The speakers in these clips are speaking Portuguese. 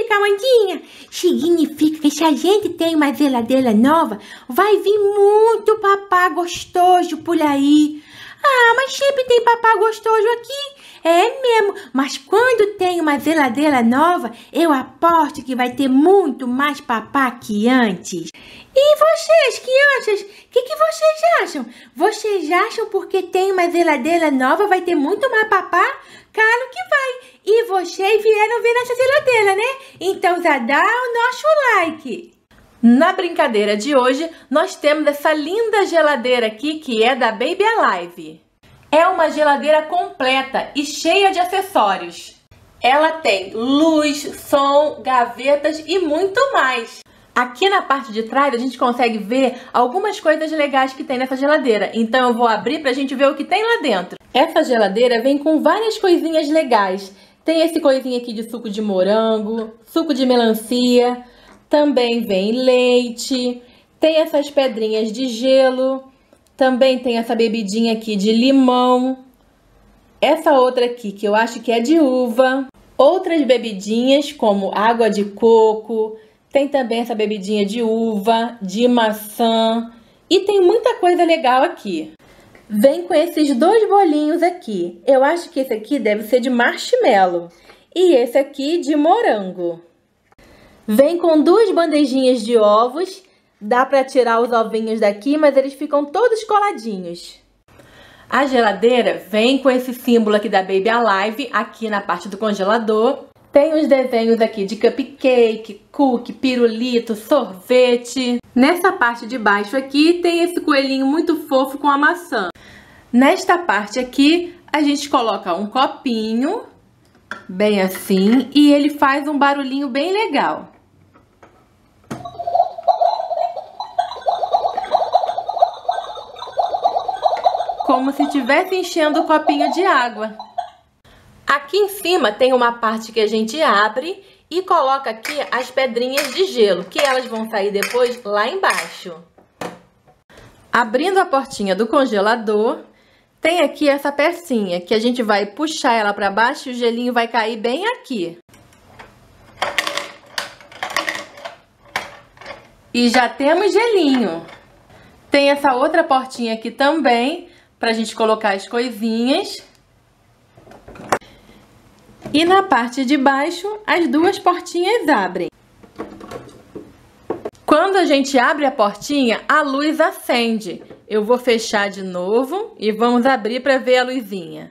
significa, Amandinha? Significa que se a gente tem uma geladeira nova, vai vir muito papá gostoso por aí. Ah, mas sempre tem papá gostoso aqui. É mesmo, mas quando tem uma geladeira nova, eu aposto que vai ter muito mais papá que antes. E vocês, crianças, o que, que vocês acham? Vocês acham porque tem uma geladeira nova vai ter muito mais papá? Claro que vai! E vocês vieram ver essa geladeira, né? Então já dá o nosso like! Na brincadeira de hoje, nós temos essa linda geladeira aqui que é da Baby Alive. É uma geladeira completa e cheia de acessórios. Ela tem luz, som, gavetas e muito mais. Aqui na parte de trás a gente consegue ver algumas coisas legais que tem nessa geladeira. Então eu vou abrir para a gente ver o que tem lá dentro. Essa geladeira vem com várias coisinhas legais. Tem esse coisinho aqui de suco de morango, suco de melancia, também vem leite, tem essas pedrinhas de gelo, também tem essa bebidinha aqui de limão, essa outra aqui que eu acho que é de uva, outras bebidinhas como água de coco, tem também essa bebidinha de uva, de maçã e tem muita coisa legal aqui vem com esses dois bolinhos aqui. Eu acho que esse aqui deve ser de marshmallow e esse aqui de morango. Vem com duas bandejinhas de ovos. Dá para tirar os ovinhos daqui, mas eles ficam todos coladinhos. A geladeira vem com esse símbolo aqui da Baby Alive aqui na parte do congelador tem uns desenhos aqui de cupcake, cookie, pirulito, sorvete. Nessa parte de baixo aqui tem esse coelhinho muito fofo com a maçã. Nesta parte aqui a gente coloca um copinho, bem assim, e ele faz um barulhinho bem legal. Como se estivesse enchendo o copinho de água. Aqui em cima tem uma parte que a gente abre e coloca aqui as pedrinhas de gelo, que elas vão sair depois lá embaixo. Abrindo a portinha do congelador, tem aqui essa pecinha, que a gente vai puxar ela para baixo e o gelinho vai cair bem aqui. E já temos gelinho. Tem essa outra portinha aqui também, para a gente colocar as coisinhas. E na parte de baixo, as duas portinhas abrem. Quando a gente abre a portinha, a luz acende. Eu vou fechar de novo e vamos abrir para ver a luzinha.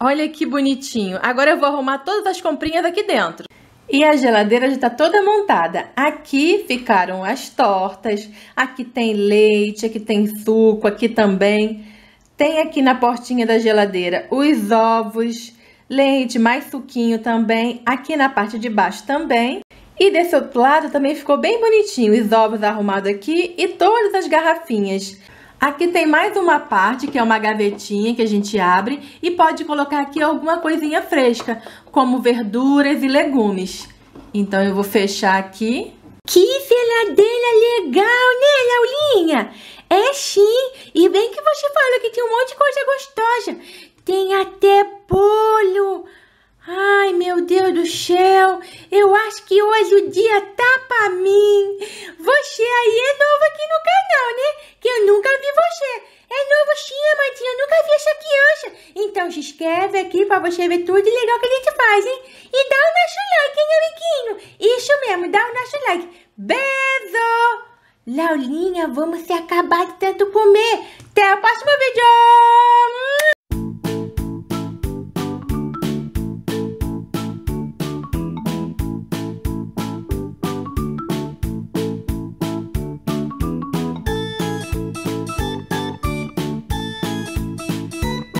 Olha que bonitinho. Agora eu vou arrumar todas as comprinhas aqui dentro. E a geladeira já está toda montada. Aqui ficaram as tortas, aqui tem leite, aqui tem suco, aqui também. Tem aqui na portinha da geladeira os ovos, leite, mais suquinho também, aqui na parte de baixo também. E desse outro lado também ficou bem bonitinho, os ovos arrumados aqui e todas as garrafinhas. Aqui tem mais uma parte, que é uma gavetinha que a gente abre e pode colocar aqui alguma coisinha fresca, como verduras e legumes. Então eu vou fechar aqui. Que geladeira legal, né, Laulinha? É sim, e bem que você falou que tem um monte de coisa gostosa. Tem até bolo Eu acho que hoje o dia tá pra mim. Você aí é novo aqui no canal, né? Que eu nunca vi você. É novo sim, Amandinha. Eu nunca vi essa criança. Então se inscreve aqui pra você ver tudo legal que a gente faz, hein? E dá o nosso like, hein, amiguinho? Isso mesmo, dá o nosso like. Beijo! Laulinha, vamos se acabar de tanto comer. Até a próxima